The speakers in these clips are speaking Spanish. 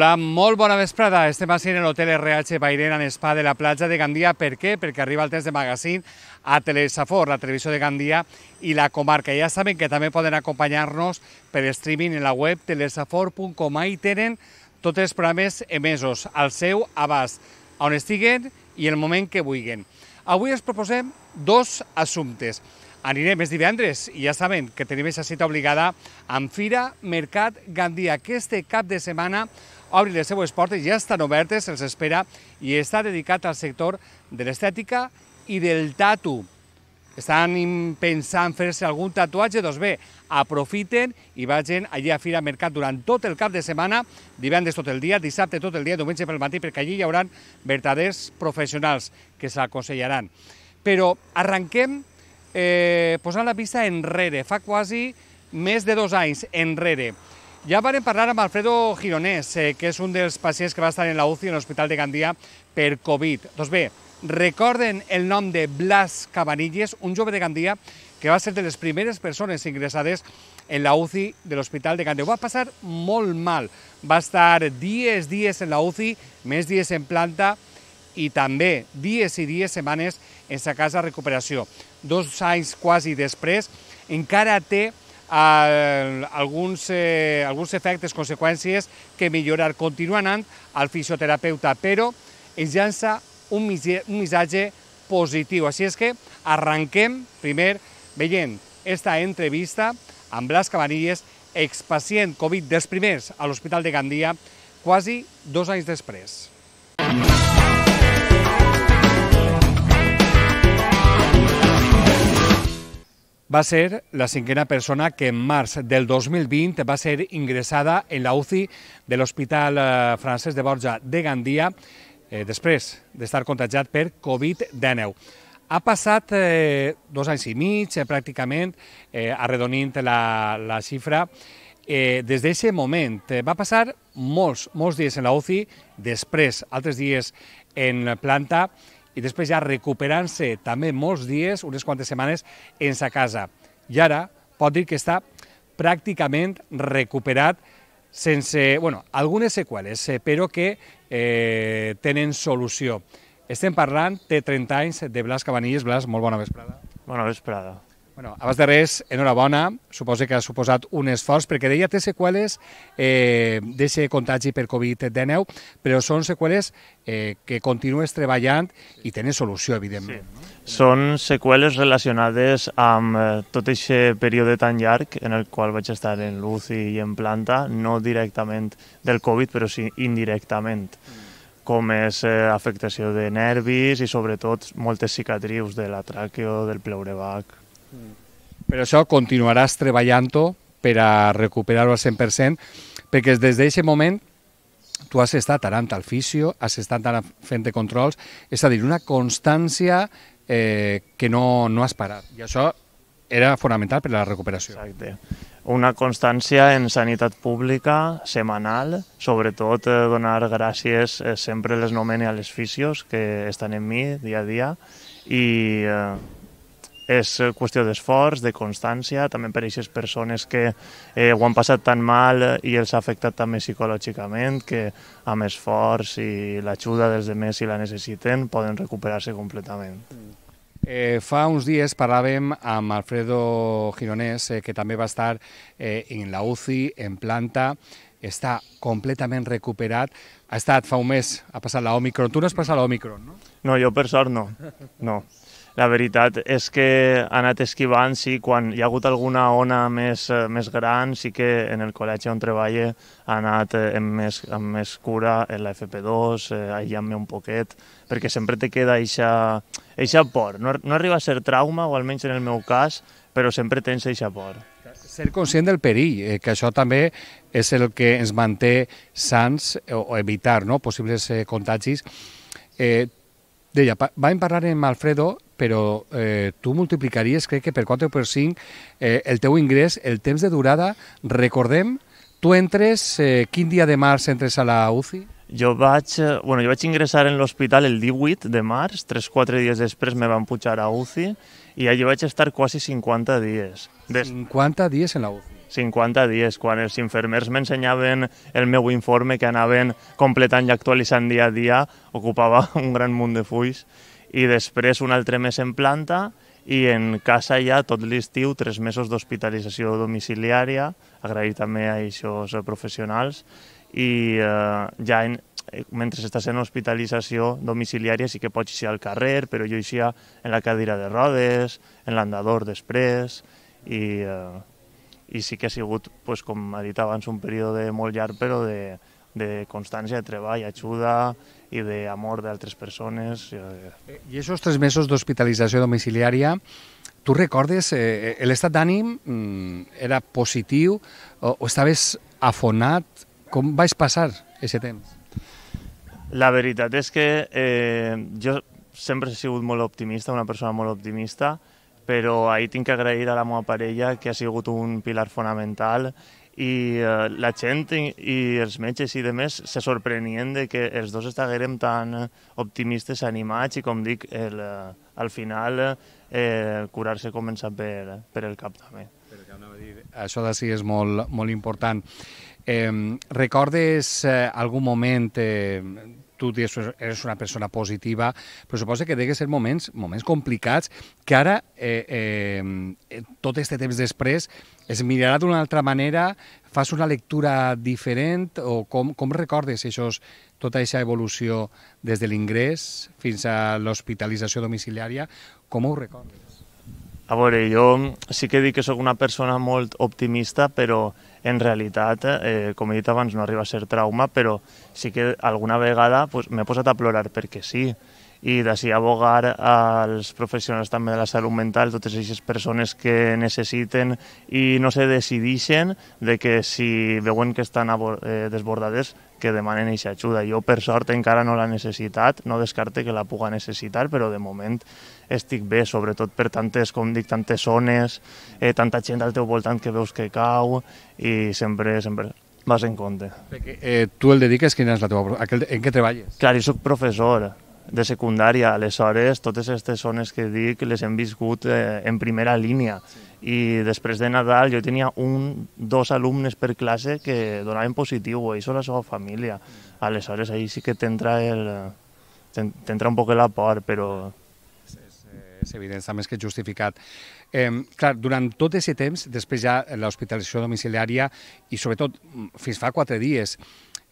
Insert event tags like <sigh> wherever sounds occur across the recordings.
Hola, molt bona vesprada. Estem així en l'hotel RH Bairén, en Spa de la platja de Gandia. Per què? Perquè arriba el temps de magazín a Telesafor, la televisió de Gandia i la comarca. Ja saben que també poden acompanyar-nos per streaming en la web telesafor.com. Ahí tenen tots els programes emesos al seu abast, on estiguen i el moment que vulguin. Avui els proposem dos assumptes. Anirem és divendres i ja saben que tenim aquesta cita obligada amb Fira Mercat Gandia. Aquest cap de setmana obri les seues portes, ja estan obertes, els espera, i està dedicat al sector de l'estètica i del tatu. Estan pensant fer-se algun tatuatge? Doncs bé, aprofiten i vagin allà a Fira Mercat durant tot el cap de setmana, divendres tot el dia, dissabte tot el dia, diumenge pel matí, perquè allí hi haurà verdaders professionals que s'aconsellaran. Però arrenquem eh, posant la vista enrere, fa quasi més de dos anys enrere. Ya van a a amb Alfredo manfredo gironés, eh, que uno un los pacientes que va a estar en la UCI en el Hospital de Gandía per Covid. Entonces, ve, recuerden el nombre de Blas Cabanilles, un joven de Gandía, que va a ser de las primeras personas ingresadas en la UCI del Hospital de Gandía. Va a pasar muy mal. Va a estar 10 días en la UCI, mes 10 en planta y también 10 y 10 semanas en esa casa de recuperación. Dos años quasi después, en Karate... eh, alguns, eh, alguns efectes, conseqüències que millorar continuant al fisioterapeuta, però ens llança un, un missatge positiu. Així és que arranquem primer veient esta entrevista amb Blas Cabanilles, expacient Covid dels primers a l'Hospital de Gandia, quasi dos anys després. Mm -hmm. va ser la cinquena persona que en març del 2020 va ser ingressada en la UCI de l'Hospital eh, Francesc de Borja de Gandia eh, després d'estar contagiat per Covid-19. Ha passat eh, dos anys i mig, eh, pràcticament, eh, arredonint la, la xifra. Eh, des d'aquest moment eh, va passar molts, molts dies en la UCI, després altres dies en planta, i després ja recuperant-se també molts dies, unes quantes setmanes, en sa casa. I ara pot dir que està pràcticament recuperat sense, bueno, algunes seqüeles, eh, però que eh, tenen solució. Estem parlant, té 30 anys, de Blas Cabanilles. Blas, molt bona vesprada. Bona vesprada. Bueno, abans de res, enhorabona, Suposo que ha suposat un esforç, perquè deia té seqüeles eh, d'aquest contagi per Covid-19, però són seqüeles eh, que continues treballant i tenen solució, evidentment. Sí. Són seqüeles relacionades amb eh, tot aquest període tan llarg en el qual vaig estar en l'UCI i en planta, no directament del Covid, però sí indirectament. com és eh, afectació de nervis i sobretot moltes cicatrius de la tràqueo, del pleurebac, per això continuaràs treballant-ho per a recuperar-ho al 100%, perquè des d'aquest moment tu has estat anant al fisio, has estat anant fent de controls, és a dir, una constància eh, que no, no has parat. I això era fonamental per a la recuperació. Exacte. Una constància en sanitat pública, semanal, sobretot eh, donar gràcies eh, sempre les nomeni a les fisios que estan en mi dia a dia i eh, és eh, qüestió d'esforç, de constància, també per aquestes persones que eh, ho han passat tan mal i els ha afectat també psicològicament, que amb esforç i l'ajuda dels demés si la necessiten poden recuperar-se completament. Eh, fa uns dies parlàvem amb Alfredo Gironès, eh, que també va estar eh, en la UCI, en planta, està completament recuperat. Ha estat fa un mes, ha passat la Omicron. Tu no has passat la Omicron, no? No, jo per sort no. No la veritat és que ha anat esquivant, sí, quan hi ha hagut alguna ona més, eh, més gran, sí que en el col·legi on treballa ha anat eh, amb més, amb més cura en la FP2, eh, aïllant-me un poquet, perquè sempre te queda eixa, eixa por. No, no arriba a ser trauma, o almenys en el meu cas, però sempre tens eixa por. Ser conscient del perill, eh, que això també és el que ens manté sants o, eh, o evitar no? possibles eh, contagis. Eh, Deia, vam parlar amb Alfredo, però eh, tu multiplicaries, crec que per 4 o per 5, eh, el teu ingrés, el temps de durada. Recordem, tu entres, eh, quin dia de març entres a la UCI? Jo vaig, eh, bueno, jo vaig ingressar en l'hospital el 18 de març, 3-4 dies després me van pujar a UCI i allí vaig estar quasi 50 dies. Des... 50 dies en la UCI? 50 dies, quan els infermers m'ensenyaven el meu informe que anaven completant i actualitzant dia a dia, ocupava <laughs> un gran munt de fulls, i després un altre mes en planta, i en casa ja tot l'estiu, tres mesos d'hospitalització domiciliària, agrair també a aquests professionals, i eh, ja en, eh, mentre estàs en hospitalització domiciliària sí que pots ser al carrer, però jo eixia en la cadira de rodes, en l'andador després, i eh, i sí que ha sigut, pues, com ha dit abans, un període molt llarg, però de, de constància, de treball, ajuda i d'amor d'altres persones. Eh. I aquests tres mesos d'hospitalització domiciliària, tu recordes, eh, l'estat d'ànim mm, era positiu o, o estaves afonat? Com vaig passar aquest temps? La veritat és que eh, jo sempre he sigut molt optimista, una persona molt optimista, però ahir tinc que agrair a la meva parella que ha sigut un pilar fonamental i eh, la gent i els metges i demés se sorprenien de que els dos estaguérem tan optimistes, animats i com dic, el, eh, al final eh, curar-se comença per, per el cap també. Això de si és molt, molt important. Eh, recordes eh, algun moment eh, tu dius, eres una persona positiva, però suposa que degué ser moments, moments complicats que ara, eh, eh, eh tot aquest temps després, es mirarà d'una altra manera, fas una lectura diferent o com, com recordes això, tota aquesta evolució des de l'ingrés fins a l'hospitalització domiciliària? Com ho recordes? A veure, jo sí que dic que sóc una persona molt optimista, però en realitat, eh, com he dit abans, no arriba a ser trauma, però sí que alguna vegada pues, m'he posat a plorar perquè sí, i d'ací abogar als professionals també de la salut mental, totes aquestes persones que necessiten i no se decideixen de que si veuen que estan eh, desbordades que demanen aquesta ajuda. Jo, per sort, encara no l'ha necessitat, no descarte que la puga necessitar, però de moment estic bé, sobretot per tantes, com dic, tantes zones, eh, tanta gent al teu voltant que veus que cau i sempre, sempre vas en compte. Eh, tu el dediques, quina és la teva... En què treballes? Clar, jo soc professor, de secundària. Aleshores, totes aquestes zones que dic les hem viscut eh, en primera línia. Sí. I després de Nadal jo tenia un, dos alumnes per classe que donaven positiu, ells o la seva família. Mm. Aleshores, ahí sí que t'entra el... Eh, t'entra un poc la por, però... És, és, és evident, està més que justificat. Eh, clar, durant tot aquest temps, després ja l'hospitalització domiciliària i sobretot mm, fins fa quatre dies,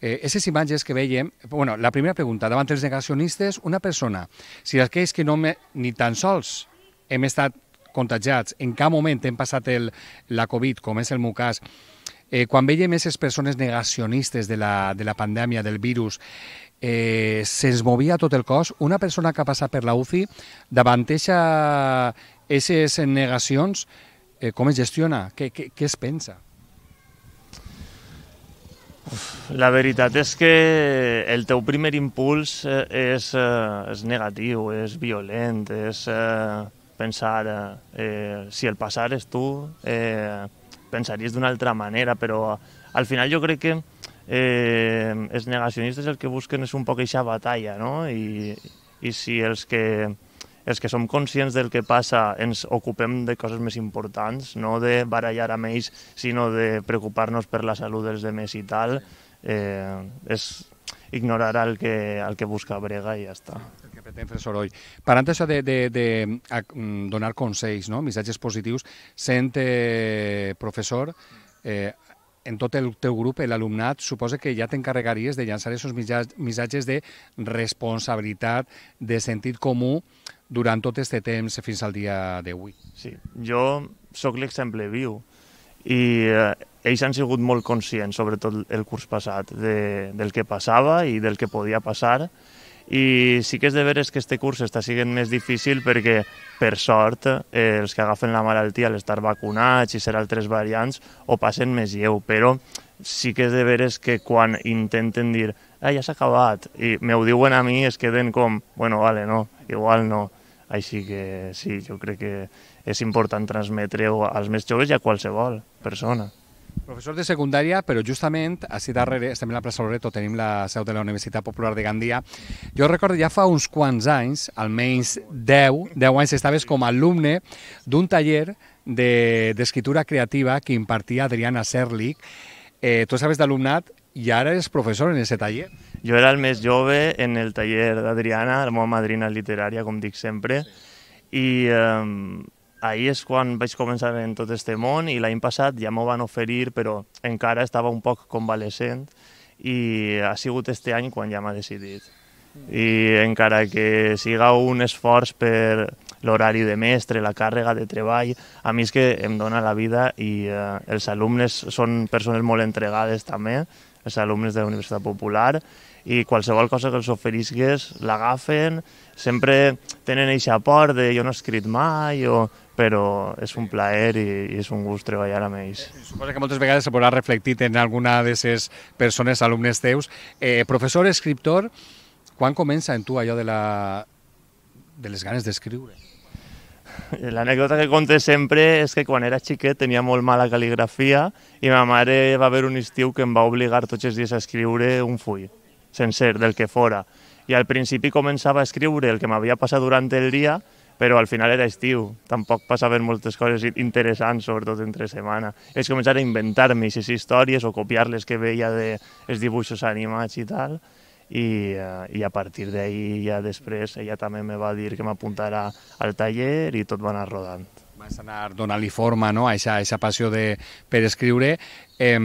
eh, aquestes imatges que veiem... Bueno, la primera pregunta, davant els negacionistes, una persona, si aquells que no me, ni tan sols hem estat contagiats, en cap moment hem passat el, la Covid, com és el meu cas, eh, quan veiem aquestes persones negacionistes de la, de la pandèmia, del virus, eh, se'ns movia tot el cos. Una persona que ha passat per la UCI, davant aquestes negacions, eh, com es gestiona? Què, què, què es pensa? La veritat és que el teu primer impuls eh, és, eh, és negatiu, és violent, és eh, pensar eh, si el passar és tu, eh, pensaries d'una altra manera, però al final jo crec que eh, els negacionistes el que busquen és un poc aquesta batalla, no? I, i si els que els que som conscients del que passa ens ocupem de coses més importants, no de barallar amb ells, sinó de preocupar-nos per la salut dels demés i tal, eh, és ignorar el que, el que busca brega i ja està. El que pretén fer soroll. Parant això de, de, de mm, donar consells, no? missatges positius, sent eh, professor, eh, en tot el teu grup, l'alumnat, suposa que ja t'encarregaries de llançar aquests missatges de responsabilitat, de sentit comú, durant tot aquest temps fins al dia d'avui. Sí, jo sóc l'exemple viu i eh, ells han sigut molt conscients, sobretot el curs passat, de, del que passava i del que podia passar i sí que és de veres que este curs està siguent més difícil perquè, per sort, eh, els que agafen la malaltia a l'estar vacunats i ser altres variants ho passen més lleu, però sí que és de veres que quan intenten dir ah, ja s'ha acabat, i me ho diuen a mi es queden com, bueno, vale, no, igual no. Així que sí, jo crec que és important transmetre-ho als més joves i a qualsevol persona. Professor de secundària, però justament així darrere, estem a la plaça Loreto, tenim la seu de la Universitat Popular de Gandia. Jo recordo ja fa uns quants anys, almenys 10, 10 anys, estaves com a alumne d'un taller d'escriptura de, creativa que impartia Adriana Serlich. Eh, tu estaves d'alumnat i ara eres professor en aquest taller. Jo era el més jove en el taller d'Adriana, la meva madrina literària, com dic sempre, i eh, ahir és quan vaig començar en tot este món i l'any passat ja m'ho van oferir, però encara estava un poc convalescent i ha sigut este any quan ja m'ha decidit. I encara que siga un esforç per l'horari de mestre, la càrrega de treball, a mi és que em dona la vida i eh, els alumnes són persones molt entregades també, els alumnes de la Universitat Popular i qualsevol cosa que els oferisques l'agafen, sempre tenen eixa por de jo no he escrit mai, o, però és un plaer i, i és un gust treballar amb ells. Eh, suposa que moltes vegades se podrà reflectit en alguna de persones, alumnes teus. Eh, professor, escriptor, quan comença en tu allò de, la, de les ganes d'escriure? <laughs> L'anècdota que conte sempre és que quan era xiquet tenia molt mala cal·ligrafia i ma mare va haver un estiu que em va obligar tots els dies a escriure un full, sencer, del que fora. I al principi començava a escriure el que m'havia passat durant el dia, però al final era estiu, tampoc passaven moltes coses interessants, sobretot entre setmana. És començar a inventar-me aquestes històries o copiar les que veia dels de dibuixos animats i tal, i, eh, i a partir d'ahir ja després ella també me va dir que m'apuntarà al taller i tot va anar rodant. Vas anar donant-li forma no? a aquesta passió de, per escriure. Eh,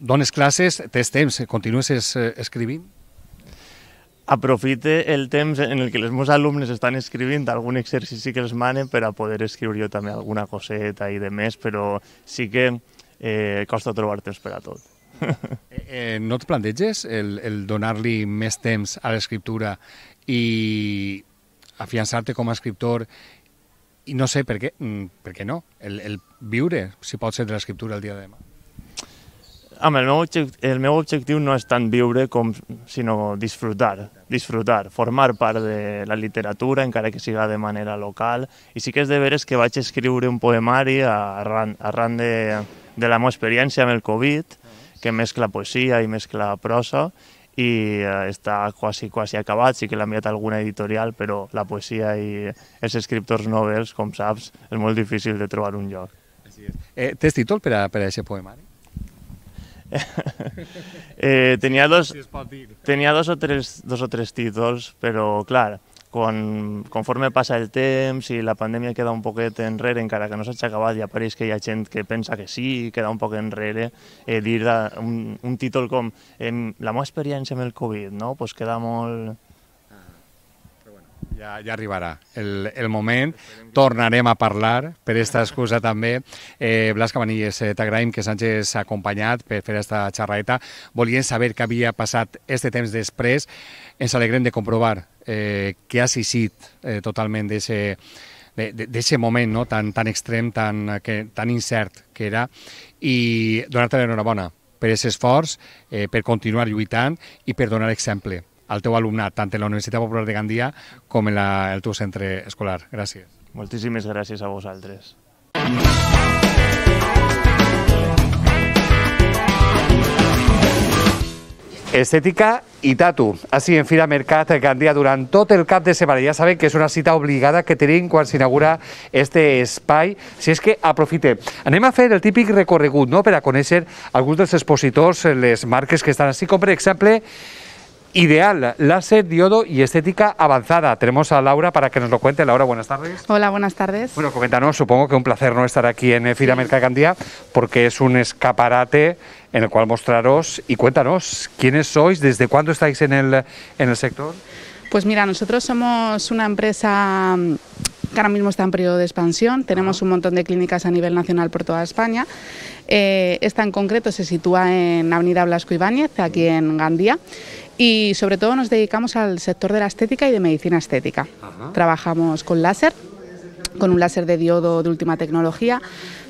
dones classes, tens temps, continues es, escrivint? Aprofite el temps en el que els meus alumnes estan escrivint algun exercici que els mane per a poder escriure jo també alguna coseta i de més, però sí que eh, costa trobar temps per a tot. <laughs> Eh, eh, no et planteges el, el donar-li més temps a l'escriptura i afiançar-te com a escriptor i no sé per què, mm, per què no, el, el viure, si pot ser, de l'escriptura el dia de demà. Home, el meu, objectiu, el meu objectiu no és tant viure com, sinó disfrutar, disfrutar, formar part de la literatura, encara que siga de manera local, i sí que és de veres que vaig escriure un poemari arran, arran de, de la meva experiència amb el Covid, que mescla poesia i mescla prosa i eh, està quasi, quasi acabat, sí que l'ha enviat alguna editorial, però la poesia i els escriptors novels, com saps, és molt difícil de trobar un lloc. Eh, Tens títol per a, per a aquest poemari? <laughs> eh, tenia, dos, tenia dos o tres, dos o tres títols, però clar, quan, conforme passa el temps i la pandèmia queda un poquet enrere, encara que no s'hagi acabat i apareix que hi ha gent que pensa que sí queda un poc enrere, eh, dir un, un títol com eh, la meva experiència amb el Covid, no? pues queda molt, ah, ja, ja arribarà el, el moment. Tornarem a parlar per aquesta excusa també. Eh, Blas Cabanilles, eh, t'agraïm que s'hagis acompanyat per fer aquesta xerraeta. Volien saber què havia passat aquest temps després. Ens alegrem de comprovar eh, que ha assistit eh, totalment d'aquest moment no? tan, tan extrem, tan, que, tan incert que era, i donar-te l'enhorabona per aquest esforç, eh, per continuar lluitant i per donar exemple al teu alumnat, tant en la Universitat Popular de Gandia com en la, el teu centre escolar. Gràcies. Moltíssimes gràcies a vosaltres. Estética y Tatu. Así en Fira Mercat Candía durante todo el cap de semana. Ya saben que es una cita obligada que tienen cuando se inaugura este spy. Si es que aprofite. Anima a hacer el típico recorregut no? Para a algunos de los expositores, les marques que están así, Compré, ejemplo Ideal, láser, diodo y estética avanzada. Tenemos a Laura para que nos lo cuente. Laura, buenas tardes. Hola, buenas tardes. Bueno, coméntanos, supongo que un placer no estar aquí en eh, Fira Gandía, porque es un escaparate en el cual mostraros y cuéntanos quiénes sois, desde cuándo estáis en el, en el sector. Pues mira, nosotros somos una empresa mm, que ahora mismo está en periodo de expansión. Tenemos un montón de clínicas a nivel nacional por toda España. Eh, esta en concreto se sitúa en Avenida Blasco Ibáñez, aquí en Gandía. Y sobre todo nos dedicamos al sector de la estética y de medicina estética. Trabajamos con láser, con un láser de diodo de última tecnología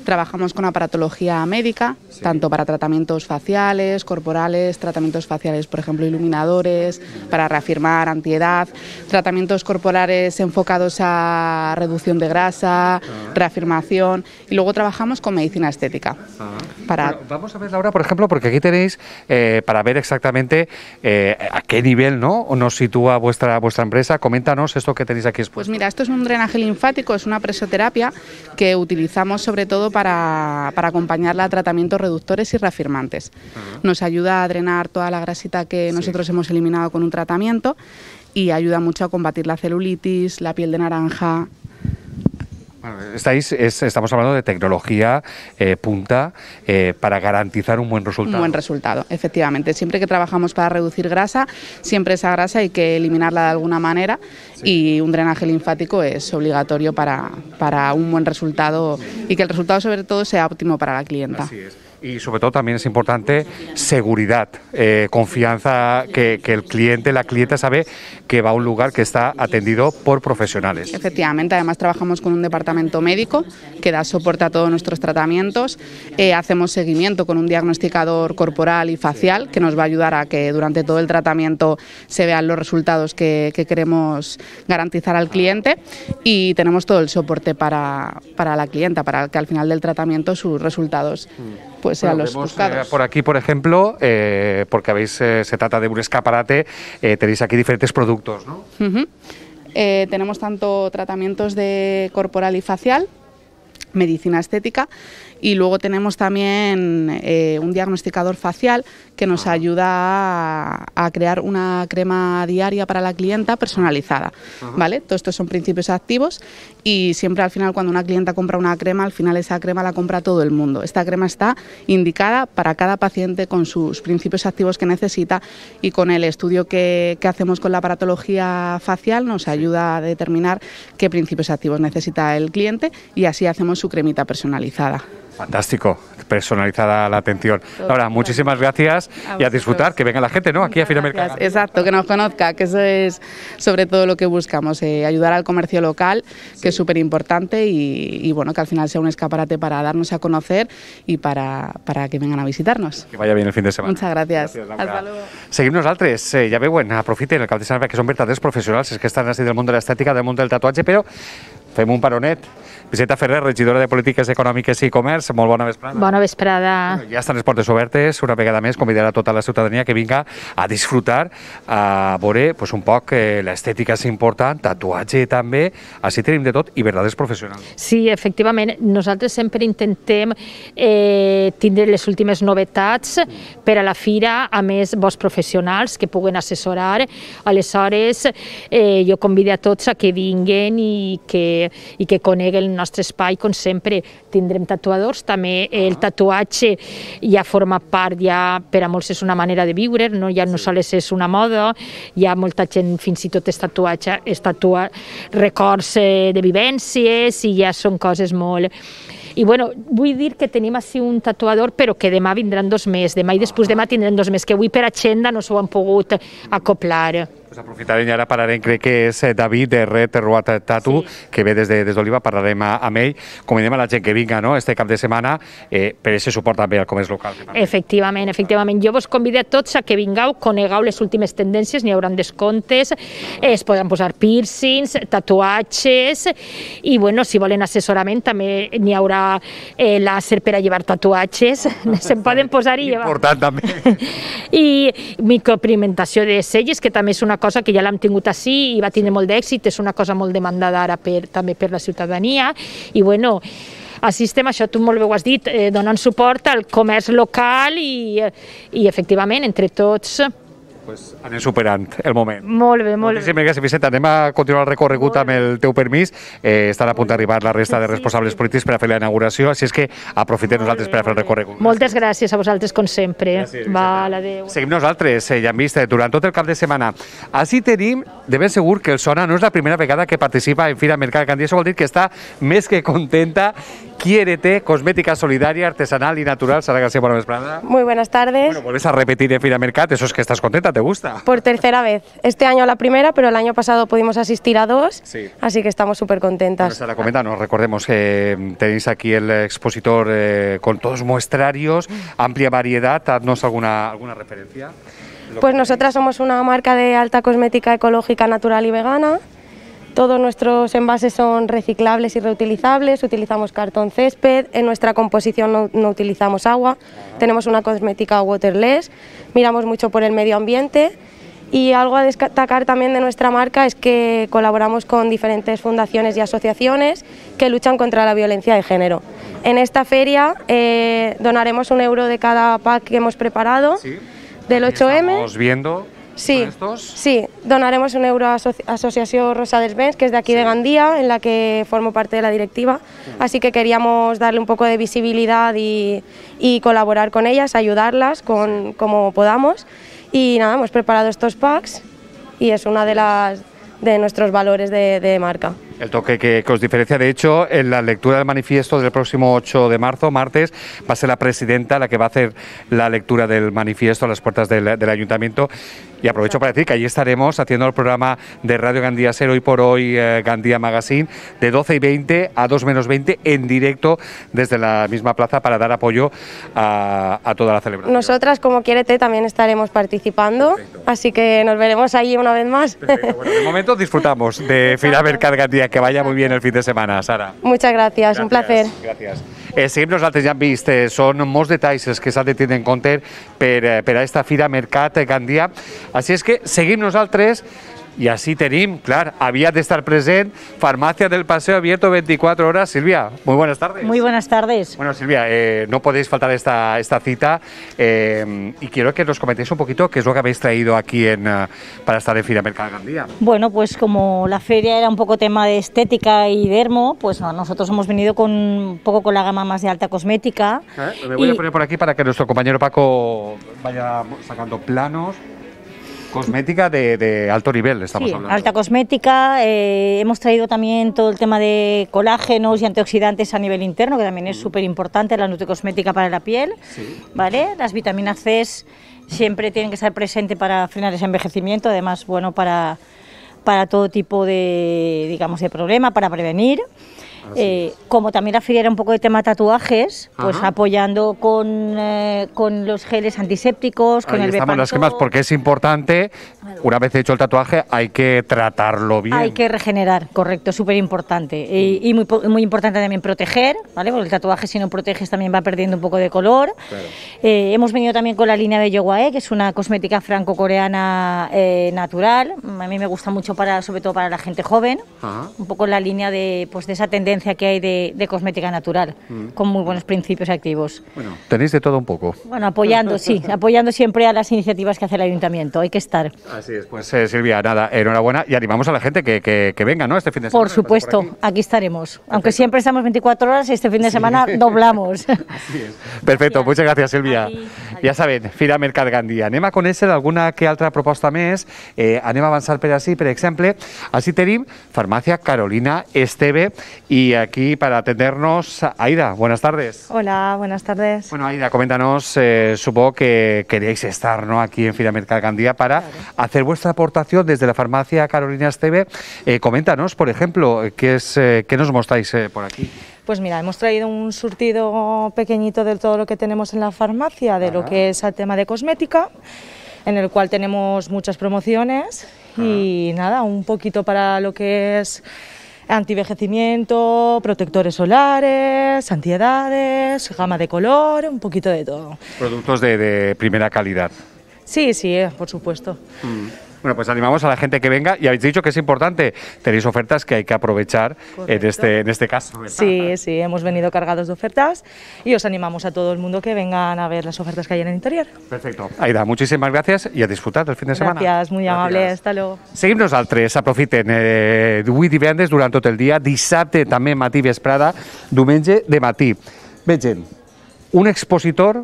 Trabajamos con aparatología médica, tanto para tratamientos faciales, corporales, tratamientos faciales, por ejemplo, iluminadores, para reafirmar antiedad, tratamientos corporales enfocados a reducción de grasa, ah. reafirmación, y luego trabajamos con medicina estética. Ah. vamos a ver, Laura, por ejemplo, porque aquí tenéis, eh, para ver exactamente eh, a qué nivel ¿no? nos sitúa vuestra, vuestra empresa, coméntanos esto que tenéis aquí expuesto. Pues mira, esto es un drenaje linfático, es una presoterapia que utilizamos sobre todo para para, acompañarla a tratamientos reductores y reafirmantes. Nos ayuda a drenar toda la grasita que nosotros hemos eliminado con un tratamiento y ayuda mucho a combatir la celulitis, la piel de naranja, estáis, estamos hablando de tecnología eh, punta eh, para garantizar un buen resultado. Un buen resultado, efectivamente. Siempre que trabajamos para reducir grasa, siempre esa grasa hay que eliminarla de alguna manera y un drenaje linfático es obligatorio para, para un buen resultado y que el resultado sobre todo sea óptimo para la clienta. Y sobre todo también es importante seguridad, eh, confianza, que, el cliente, la clienta sabe que va a un lugar que está atendido por profesionales. Efectivamente, además trabajamos con un departamento médico que da soporte a todos nuestros tratamientos. Eh, hacemos seguimiento con un diagnosticador corporal y facial que nos va a ayudar a que durante todo el tratamiento se vean los resultados que, queremos garantizar al cliente y tenemos todo el soporte para, para la clienta, para que al final del tratamiento sus resultados mm pues los vemos, eh, por aquí, por ejemplo, eh, porque habéis, eh, se trata de un escaparate, tenéis aquí diferentes productos, ¿no? tenemos tanto tratamientos de corporal y facial, medicina estética y luego tenemos también un diagnosticador facial que nos ayuda a, crear una crema diaria para la clienta personalizada, Todos ¿vale? son principios activos y siempre al final cuando una clienta compra una crema, al final esa crema la compra todo el mundo. Esta crema está indicada para cada paciente con sus principios activos que necesita y con el estudio que, hacemos con la aparatología facial nos ayuda a determinar qué principios activos necesita el cliente y así hacemos su cremita personalizada. Fantástico, personalizada la atención. Ahora muchísimas gracias y a disfrutar, que venga la gente, ¿no? Aquí a mercado. Exacto, que nos conozca, que eso es sobre todo lo que buscamos, eh, ayudar al comercio local, que es súper importante y, bueno, que al final sea un escaparate para darnos a conocer y para, para que vengan a visitarnos. Que vaya bien el fin de semana. Muchas gracias. Hasta luego. Seguimos al 3, eh, ya ve bueno, aprofiten el alcalde que son verdaderos profesionales, es que están así del mundo de la estética, del mundo del tatuaje, pero... Fem un paronet. Vicenta Ferrer, regidora de Polítiques Econòmiques i Comerç, molt bona vesprada. Bona vesprada. Bueno, ja estan les portes obertes, una vegada més convidar a tota la ciutadania que vinga a disfrutar, a veure pues, un poc eh, l'estètica és important, tatuatge també, així tenim de tot i verdades professionals. Sí, efectivament, nosaltres sempre intentem eh, tindre les últimes novetats per a la fira, a més bons professionals que puguen assessorar, aleshores eh, jo convido a tots a que vinguin i que i que conegui el nostre espai, com sempre tindrem tatuadors, també el ah. tatuatge ja forma part, ja per a molts és una manera de viure, no, ja no sols és una moda, hi ha molta gent fins i tot és tatuatge, és tatua records eh, de vivències i ja són coses molt... I bueno, vull dir que tenim així un tatuador, però que demà vindran dos més, demà i després demà ah. tindrem dos més, que avui per agenda no s'ho han pogut acoplar. Pues aprofitarem i ara pararem, crec que és eh, David de Red Ruat Tatu, sí. que ve des d'Oliva, de, parlarem amb ell. Convidem a la gent que vinga no? este cap de setmana eh, per aquest suport també al comerç local. Efectivament, efectivament. Jo vos convido a tots a que vingueu, conegueu les últimes tendències, n'hi haurà descomptes, eh, es podran posar piercings, tatuatges, i bueno, si volen assessorament també n'hi haurà eh, làser per a llevar tatuatges, <laughs> se'n poden posar i llevar. Important també. <laughs> I microprimentació de celles, que també és una cosa que ja l'hem tingut així i va tindre molt d'èxit, és una cosa molt demandada ara per, també per la ciutadania, i bueno, assistem, això tu molt bé ho has dit, eh, donant suport al comerç local i, eh, i efectivament, entre tots, pues, anem superant el moment. Molt bé, molt Moltíssim bé. gràcies, Vicenta. Anem a continuar el recorregut molt amb el teu permís. Eh, estan a punt d'arribar la resta de responsables sí, sí. polítics per a fer la inauguració, així és que aprofitem molt nosaltres bé, per a fer el recorregut. Moltes gràcies a vosaltres, com sempre. Gràcies, Val, adéu. Seguim nosaltres, eh, ja hem vist, eh, durant tot el cap de setmana. Així tenim, de ben segur, que el Sona no és la primera vegada que participa en Fira Mercat Gandia. Això vol dir que està més que contenta Quiérete, cosmética solidaria, artesanal y natural. Sara García buenas Muy buenas tardes. Bueno, vuelves a repetir en Mercat, eso es que estás contenta, ¿te gusta? Por tercera vez. Este año la primera, pero el año pasado pudimos asistir a dos, sí. así que estamos súper contentas. Bueno, Sara, coméntanos, recordemos que mm, tenéis aquí el expositor eh, con todos muestrarios, amplia variedad, dadnos alguna, alguna referencia. Pues nosotras somos una marca de alta cosmética ecológica, natural y vegana. Todos nuestros envases son reciclables y reutilizables, utilizamos cartón césped, en nuestra composición no, utilizamos agua, tenemos una cosmética waterless, miramos mucho por el medio ambiente y algo a destacar también de nuestra marca es que colaboramos con diferentes fundaciones y asociaciones que luchan contra la violencia de género. En esta feria eh, donaremos un euro de cada pack que hemos preparado del 8M. Sí, donaremos un euro a Asociación Rosa del que es de aquí de Gandía, en la que formo parte de la directiva. Así que queríamos darle un poco de visibilidad y, colaborar con ellas, ayudarlas con, como podamos. Y nada, hemos preparado estos packs y es una de las de nuestros valores de, marca. El toque que, que, os diferencia, de hecho, en la lectura del manifiesto del próximo 8 de marzo, martes, va a ser la presidenta la que va a hacer la lectura del manifiesto a las puertas del ayuntamiento. Y aprovecho para decir que allí estaremos haciendo el programa de Radio Gandía Ser hoy por hoy, eh, Gandía Magazine, de 12 y 20 a 2 menos 20 en directo desde la misma plaza para dar apoyo a, toda la celebración. Nosotras, como Quiérete, también estaremos participando, así que nos veremos allí una vez más. Bueno, de <laughs> momento disfrutamos de Firabercat Gandía, que vaya muy bien el fin de semana, Sara. Muchas gracias un placer. Gracias. Eh, seguim nosaltres, ja hem vist, eh, són molts detalls els que s'han de tenir en compte per, eh, per a aquesta fira Mercat Gandia. Així és que seguim nosaltres, Y así tenim, claro, había de estar presente, Farmacia del Paseo abierto 24 horas. Silvia, muy buenas tardes. Muy buenas tardes. Bueno, Silvia, eh, no podéis faltar esta, esta cita eh, y quiero que nos comentéis un poquito qué es lo que habéis traído aquí en, eh, para estar en Fira Mercado Gandía. Bueno, pues como la feria era un poco tema de estética y dermo, pues nosotros hemos venido con un poco con la gama más de alta cosmética. Me voy a poner por aquí para que nuestro compañero Paco vaya sacando planos. Cosmética de, alto nivel, estamos sí, hablando. Alta cosmética, eh, hemos traído también todo el tema de colágenos y antioxidantes a nivel interno, que también es mm. súper importante, la nutricosmética para la piel, ¿vale? Las vitaminas C siempre tienen que estar presentes para frenar ese envejecimiento, además, bueno, para, para todo tipo de, digamos, de problema, para prevenir. Eh, como también la un poco de tema tatuajes, pues apoyando con, eh, con los geles antisépticos, con Ahí el estamos las que quemas porque es importante una vez hecho el tatuaje hay que tratarlo bien. Hay que regenerar, correcto, súper importante. Y, muy, importante también proteger, ¿vale? Porque el tatuaje si no proteges también va perdiendo un poco de color. Eh, hemos venido también con la línea de Yoguae, que es una cosmética franco-coreana eh, natural. A mí me gusta mucho, para, sobre todo para la gente joven. Un poco la línea de, pues, de esa tendencia que hay de, cosmética natural, mm. con muy buenos principios activos. Bueno, tenéis de todo un poco. Bueno, apoyando, sí. <laughs> Apoyando siempre a las iniciativas que hace el ayuntamiento. Hay que estar. Así es, pues eh, Silvia, nada, enhorabuena y animamos a la gente que, que, venga, ¿no? Este fin de semana. Por supuesto, aquí. estaremos. Aunque siempre estamos 24 horas y este fin de semana doblamos. <laughs> Perfecto, muchas gracias Silvia. Ya saben, Fira Mercat anima con ese de alguna que otra propuesta mes eh, anima a avançar per así, por exemple, así tenim Farmacia Carolina Esteve y aquí para atendernos Aida, buenas tardes. Hola, buenas tardes. Bueno Aida, coméntanos, eh, supongo que queríais estar ¿no? aquí en Fira Mercad Gandía para hacer hacer vuestra aportación desde la farmacia Carolina TV... Eh, coméntanos, por ejemplo, qué, es, eh, qué nos mostráis eh, por aquí. Pues mira, hemos traído un surtido pequeñito de todo lo que tenemos en la farmacia, de lo que es el tema de cosmética, en el cual tenemos muchas promociones y nada, un poquito para lo que es antivejecimiento, protectores solares, antiedades, gama de color, un poquito de todo. Productos de primera calidad. Sí, sí, eh, por supuesto. Mm. Bueno, pues animamos a la gente que venga y habéis dicho que es importante. Tenéis ofertas que hay que aprovechar en este, en este caso. Sí, sí, hemos venido cargados de ofertas y os animamos a todo el mundo que vengan a ver las ofertas que hay en el interior. Perfecto. Aida, muchísimas gracias y a disfrutar del fin de semana. Gracias, muy amable. Hasta luego. Seguimos al 3, aprofiten. Eh, durante todo durante el día, dissabte también matí vesprada, dumenje de matí. Vegem, un expositor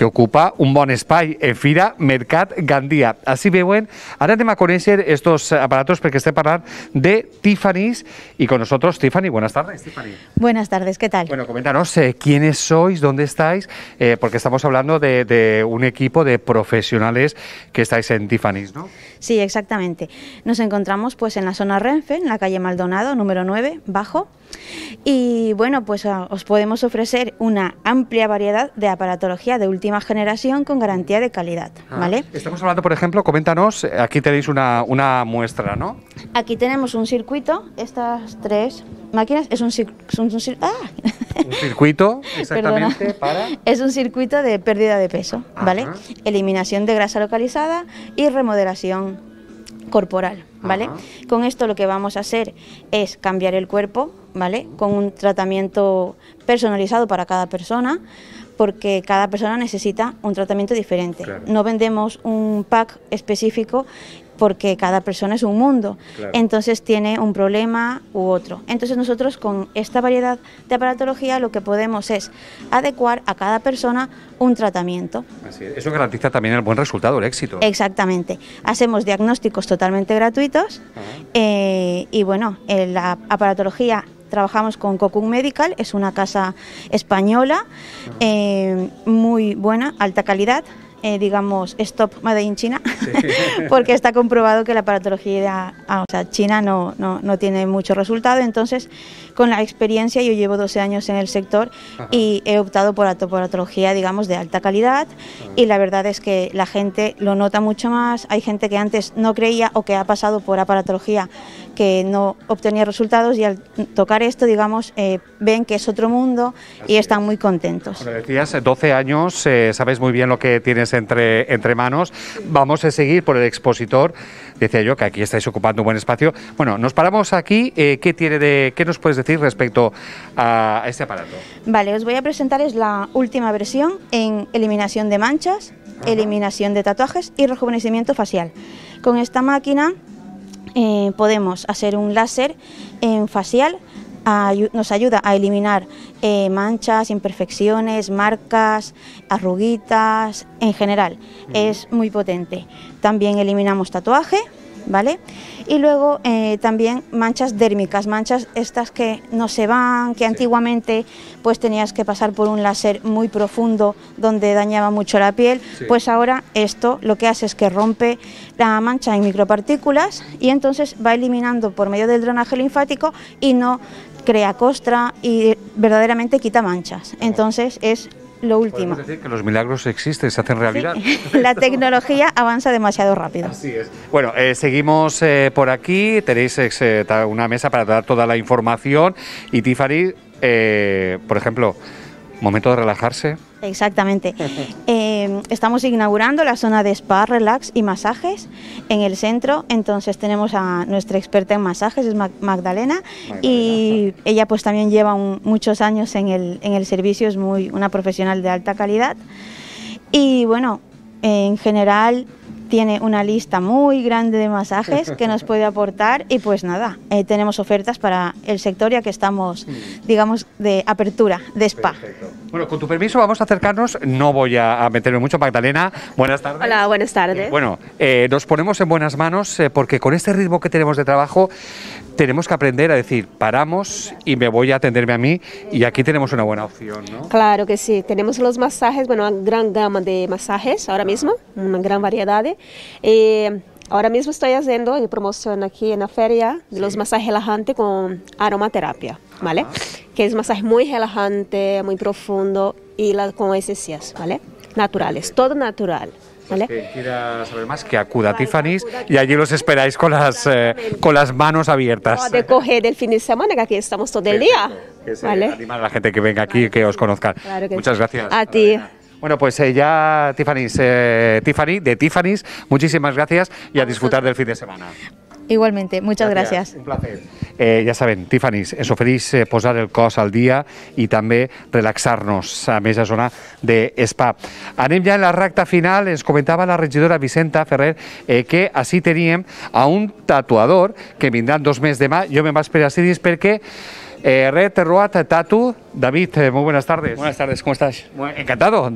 que ocupa un buen espai en Fira Mercat Gandia. Así veuen, ara anem a conèixer estos aparatos perquè este para hablar de Tiffany's y con nosotros Tiffany. Buenas tardes, Tiffany. Buenas tardes, ¿qué tal? Bueno, coméntanos eh, quiénes sois, dónde estáis, eh, porque estamos hablando de, un equipo de profesionales que estáis en Tiffany's, ¿no? Sí, exactamente. Nos encontramos pues en la zona Renfe, en la calle Maldonado, número 9, bajo. Y bueno, pues ah, os podemos ofrecer una amplia variedad de aparatología de última generación con garantía de calidad, ah, ¿vale? Estamos hablando, por ejemplo, coméntanos, eh, aquí tenéis una, una muestra, ¿no? Aquí tenemos un circuito, estas tres máquinas, es un, ¡ah! un, circuito, <laughs> exactamente, Es un circuito de pérdida de peso, ¿vale? Eliminación de grasa localizada y remodelación corporal, ¿vale? Con esto lo que vamos a hacer es cambiar el cuerpo, ¿vale? Con un tratamiento personalizado para cada persona, porque cada persona necesita un tratamiento diferente. No vendemos un pack específico porque cada persona es un mundo, entonces tiene un problema u otro. Entonces nosotros con esta variedad de aparatología lo que podemos es adecuar a cada persona un tratamiento. Eso garantiza también el buen resultado, el éxito. Exactamente. Hacemos diagnósticos totalmente gratuitos eh, y bueno, eh, la aparatología trabajamos con Cocoon Medical, es una casa española eh, muy buena, alta calidad. Eh, digamos, stop made in China, <laughs> porque está comprobado que la aparatología ah, china no, tiene mucho resultado. Entonces, con la experiencia, yo llevo 12 años en el sector y he optado por aparatología, digamos, de alta calidad. Y la verdad es que la gente lo nota mucho más. Hay gente que antes no creía o que ha pasado por aparatología que no obtenía resultados y al tocar esto, digamos, eh, ven que es otro mundo y están muy contentos. Bueno, decías 12 eh, años, eh, sabes muy bien lo que tienes entre, entre manos. Vamos a seguir por el expositor. Decía yo que aquí estáis ocupando un buen espacio. Bueno, nos paramos aquí. Eh, ¿qué, tiene de, ¿Qué nos puedes decir respecto a este aparato? Vale, os voy a presentar es la última versión en eliminación de manchas, eliminación de tatuajes y rejuvenecimiento facial. Con esta máquina eh, podemos hacer un láser en facial, nos ayuda a eliminar eh, manchas, imperfecciones, marcas, arruguitas, en general, es muy potente. También eliminamos tatuaje, ¿vale? Y luego eh, también manchas dérmicas, manchas estas que no se van, que antiguamente pues tenías que pasar por un láser muy profundo donde dañaba mucho la piel, pues ahora esto lo que hace es que rompe la mancha en micropartículas y entonces va eliminando por medio del drenaje linfático y no crea costra y verdaderamente quita manchas. Entonces es lo último. decir que los milagros existen, se hacen realidad. <laughs> la tecnología avanza demasiado rápido. Así es. Bueno, eh, seguimos eh, por aquí. Tenéis eh, una mesa para dar toda la información. Y Tiffany, por ejemplo, Momento de relajarse. Exactamente. Eh, estamos inaugurando la zona de spa, relax y masajes en el centro. Entonces tenemos a nuestra experta en masajes, es Magdalena, y ella pues también lleva muchos años en el, en el servicio, es muy una profesional de alta calidad. Y bueno, en general tiene una lista muy grande de masajes que nos puede aportar y pues nada, eh, tenemos ofertas para el sector ya que estamos, mm. digamos, de apertura, de spa. Bueno, con tu permiso vamos a acercarnos, no voy a meterme mucho, Magdalena, buenas tardes. Hola, buenas tardes. Bueno, eh, nos ponemos en buenas manos eh, porque con este ritmo que tenemos de trabajo tenemos que aprender a decir, paramos y me voy a atenderme a mí y aquí tenemos una buena opción, ¿no? Claro que sí, tenemos los masajes, bueno, una gran gama de masajes ahora mismo, una gran variedad. Eh, ahora mismo estoy haciendo y eh, promoción aquí en la feria de los masajes relajantes con aromaterapia, ¿vale? Que es masaje muy relajante, muy profundo y con esencias, ¿vale? Naturales, todo natural. ¿vale? quiera saber más, que acuda a Tiffany's y allí los esperáis con las, eh, con las manos abiertas. No, de coger el fin de semana, que aquí estamos todo el día. Que Animar a la gente que venga aquí y que os conozcan. Muchas gracias. A ti. Bueno, pues eh, ya Tiffany's, eh, Tiffany, de Tiffany's, muchísimas gracias y a disfrutar del fin de semana. Igualmente, muchas gracias. gracias. Un placer. Eh, ja saben, Tiffany's, ens ofereix eh, posar el cos al dia i també relaxar-nos a més a zona d'espa. Anem ja en la recta final, ens comentava la regidora Vicenta Ferrer eh, que així teníem a un tatuador que vindrà dos mesos demà, jo me vaig per a Sidis perquè Eh, Red Ruat Tatu, David, eh, muy buenas tardes. Buenas tardes, ¿cómo estás? encantado,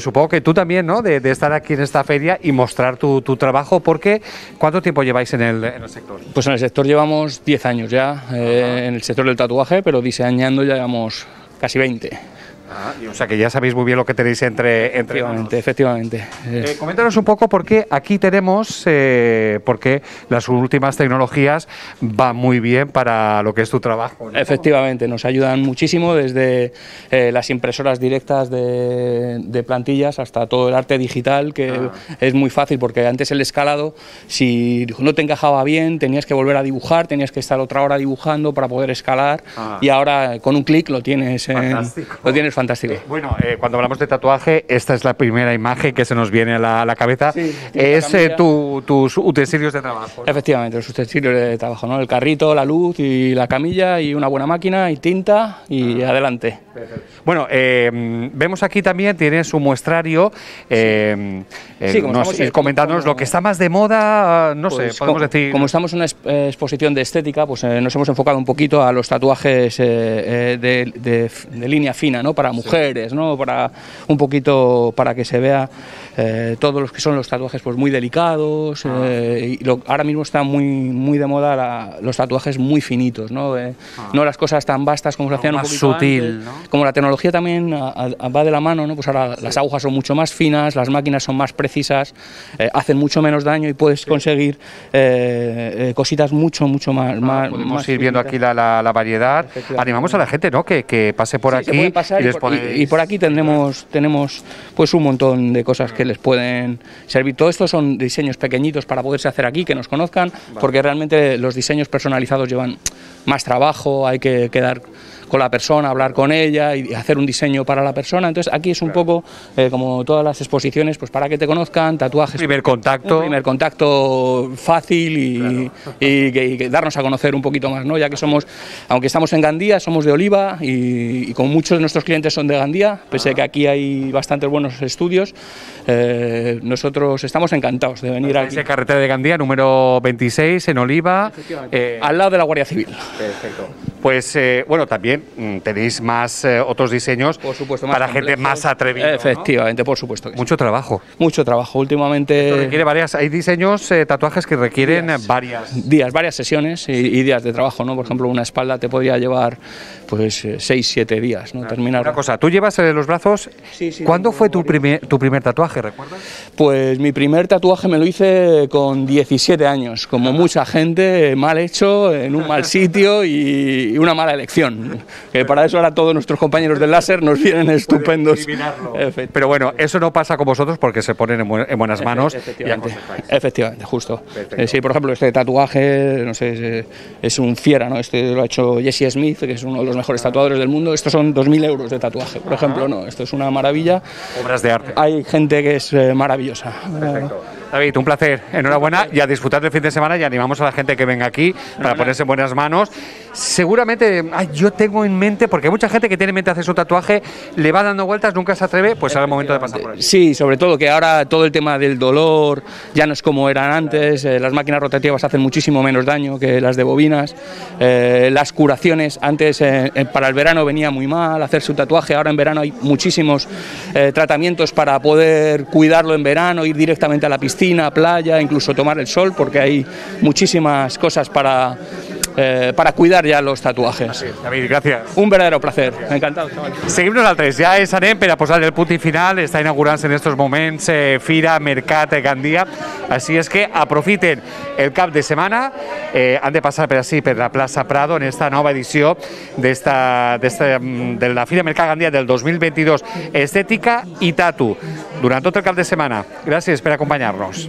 supongo que tú también, ¿no? De, estar aquí en esta feria y mostrar tu, trabajo, porque ¿cuánto tiempo lleváis en el, sector? Pues en el sector llevamos 10 años ya, eh, en el sector del tatuaje, pero diseñando ya llevamos casi 20. Ah, o sea que ya sabéis muy bien lo que tenéis entre... entre efectivamente, efectivamente. Eh, coméntanos un poco por qué aquí tenemos, eh, por qué las últimas tecnologías van muy bien para lo que es tu trabajo. Efectivamente, nos ayudan muchísimo desde eh, las impresoras directas de, plantillas hasta todo el arte digital, que ah. es muy fácil porque antes el escalado, si no te encajaba bien, tenías que volver a dibujar, tenías que estar otra hora dibujando para poder escalar ah. y ahora con un clic lo tienes, lo tienes fantástico. Eh, bueno, eh, cuando hablamos de tatuaje, esta es la primera imagen que se nos viene a la, cabeza. es eh, tus utensilios de trabajo. Efectivamente, los utensilios de trabajo, ¿no? El carrito, la luz y la camilla y una buena máquina y tinta y ah. adelante. Bueno, mm, vemos aquí también, tiene su muestrario. Eh, sí, eh, lo que está más de moda, ah, no sé, pues, podemos decir... Como estamos en una eh, exposición de estética, pues nos hemos enfocado un poquito a los tatuajes de, línea fina, ¿no? Para mujeres, ¿no? Para un poquito, para que se vea todos los que son los tatuajes pues muy delicados. Ah. y lo, ahora mismo está muy, muy de moda los tatuajes muy finitos, ¿no? Ah. No las cosas tan vastas como se hacían un poquito sutil, Como la tecnología también va de la mano, ¿no? Pues ahora las agujas son mucho más finas, las máquinas son más precisas precisas, eh, hacen mucho menos daño y puedes conseguir eh, eh, cositas mucho, mucho más. Ah, más ir viendo aquí la, variedad. Animamos a la gente ¿no? que, pase por aquí. y, por, y, por aquí tendremos, tenemos pues un montón de cosas que mm. les pueden servir. Todo esto son diseños pequeñitos para poderse hacer aquí, que nos conozcan, porque realmente los diseños personalizados llevan más trabajo, hay que quedar con la persona, hablar con ella y hacer un diseño para la persona. Entonces aquí es un poco eh, como todas las exposiciones, pues para que te conozcan, tatuajes. Primer contacto. primer contacto fácil y, darnos a conocer un poquito más, ¿no? Ya que somos, aunque estamos en Gandía, somos de Oliva y, como muchos de nuestros clientes son de Gandía, pese a que ah. aquí hay bastantes buenos estudios, eh, nosotros estamos encantados de venir aquí. carretera de Gandía, número 26, en Oliva, al lado de la Guardia Civil. Perfecto. Pues eh, bueno, también Mm, tenéis más eh, otros diseños para gente más atrevida. Efectivamente, por supuesto. Mucho trabajo. Mucho trabajo. Últimamente. requiere varias. Hay diseños, eh, tatuajes que requieren eh, varias. Días, varias sesiones y, días de trabajo, ¿no? Por ejemplo, una espalda te podría llevar pues 6-7 días, ¿no? Terminar. Una cosa, tú llevas los brazos. ¿Cuándo fue tu primer, tu primer tatuaje, recuerdas? Pues mi primer tatuaje me lo hice con 17 años, como ah. mucha gente, mal hecho, en un mal sitio y una mala elección que para eso ahora todos nuestros compañeros del láser nos vienen estupendos. Pero bueno, eso no pasa con vosotros porque se ponen en, buenas manos. Efectivamente, efectivamente justo. Eh, sí, por ejemplo, este tatuaje, no sé, eh, es un fiera, ¿no? Este lo ha hecho Jesse Smith, que es uno de los mejores tatuadores del mundo. Estos son 2.000 euros de tatuaje, por ejemplo, ¿no? Esto es una maravilla. Obras de arte. Hay gente que es eh, maravillosa. David, un placer. Enhorabuena y a disfrutar del fin de semana y animamos a la gente que venga aquí para ponerse en buenas manos. Seguramente, yo tengo en mente, porque mucha gente que tiene en mente hacer su tatuaje, le va dando vueltas, nunca se atreve, pues ahora el momento de pasar por Sí, sobre todo que ahora todo el tema del dolor ya no es como eran antes, eh, las máquinas rotativas hacen muchísimo menos daño que las de bobinas, eh, las curaciones antes eh, para el verano venía muy mal hacer su tatuaje, ahora en verano hay muchísimos tratamientos para poder cuidarlo en verano, ir directamente a la pista ...cina, playa, incluso tomar el sol, porque hay muchísimas cosas para eh, para cuidar ya los tatuajes. David, gracias. Un verdadero placer, encantado. Seguimos al 3, Ya es anem pero a posar el punto final, está inaugurándose en estos momentos, eh, Fira, Mercat, Gandía... ...así es que aprofiten el cap de semana... Eh, han de pasar por así, por la Plaza Prado, en esta nueva edición... de esta de mm, la Fira Mercat Gandía del 2022, ...Estética y Tatu, ...durante otro el cap de semana... ...gracias por acompañarnos.